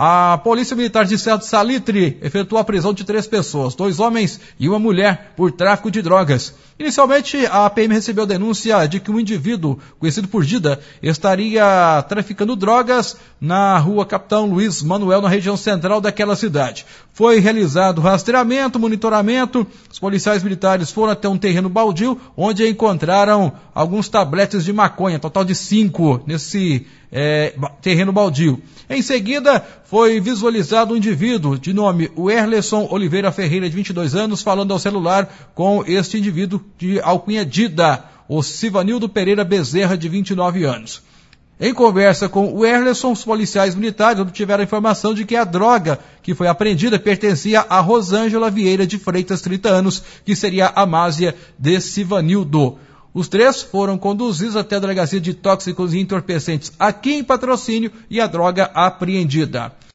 A Polícia Militar de Serra do Salitre efetuou a prisão de três pessoas, dois homens e uma mulher, por tráfico de drogas. Inicialmente, a PM recebeu denúncia de que um indivíduo, conhecido por Dida, estaria traficando drogas na rua Capitão Luiz Manuel, na região central daquela cidade. Foi realizado rastreamento, monitoramento, os policiais militares foram até um terreno baldio, onde encontraram alguns tabletes de maconha, total de cinco nesse é, terreno baldio. Em seguida, foi visualizado um indivíduo de nome Werlerson Oliveira Ferreira, de 22 anos, falando ao celular com este indivíduo de alcunha Dida, o Sivanildo Pereira Bezerra, de 29 anos. Em conversa com o Erlesson, os policiais militares obtiveram a informação de que a droga que foi apreendida pertencia a Rosângela Vieira de Freitas, 30 anos, que seria a Másia de Sivanildo. Os três foram conduzidos até a delegacia de tóxicos e entorpecentes aqui em patrocínio e a droga apreendida.